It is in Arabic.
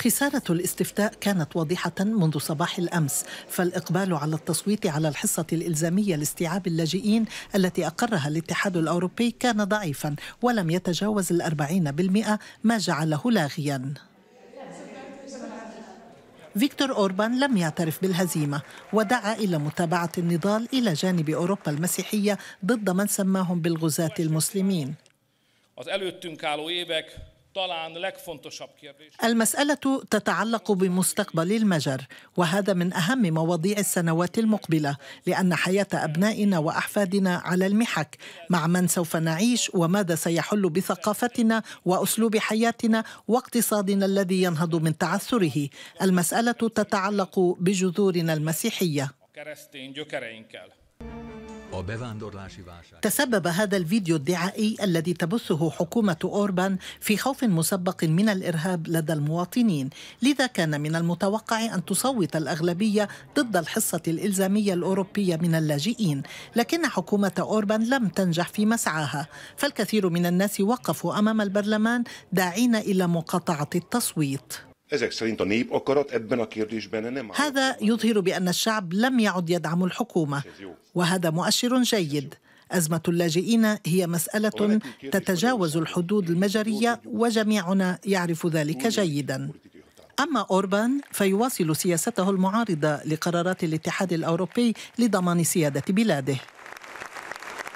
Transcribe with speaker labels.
Speaker 1: خسارة الاستفتاء كانت واضحة منذ صباح الأمس فالإقبال على التصويت على الحصة الإلزامية لاستيعاب اللاجئين التي أقرها الاتحاد الأوروبي كان ضعيفا ولم يتجاوز الأربعين بالمئة ما جعله لاغيا فيكتور أوربان لم يعترف بالهزيمة ودعا إلى متابعة النضال إلى جانب أوروبا المسيحية ضد من سماهم بالغزاة المسلمين المسألة تتعلق بمستقبل المجر وهذا من أهم مواضيع السنوات المقبلة لأن حياة أبنائنا وأحفادنا على المحك مع من سوف نعيش وماذا سيحل بثقافتنا وأسلوب حياتنا واقتصادنا الذي ينهض من تعثره المسألة تتعلق بجذورنا المسيحية تسبب هذا الفيديو الدعائي الذي تبثه حكومة أوربان في خوف مسبق من الإرهاب لدى المواطنين لذا كان من المتوقع أن تصوت الأغلبية ضد الحصة الإلزامية الأوروبية من اللاجئين لكن حكومة أوربان لم تنجح في مسعاها فالكثير من الناس وقفوا أمام البرلمان داعين إلى مقاطعة التصويت هذا يظهر بأن الشعب لم يعد يدعم الحكومة وهذا مؤشر جيد أزمة اللاجئين هي مسألة تتجاوز الحدود المجرية وجميعنا يعرف ذلك جيدا أما أوربان فيواصل سياسته المعارضة لقرارات الاتحاد الأوروبي لضمان سيادة بلاده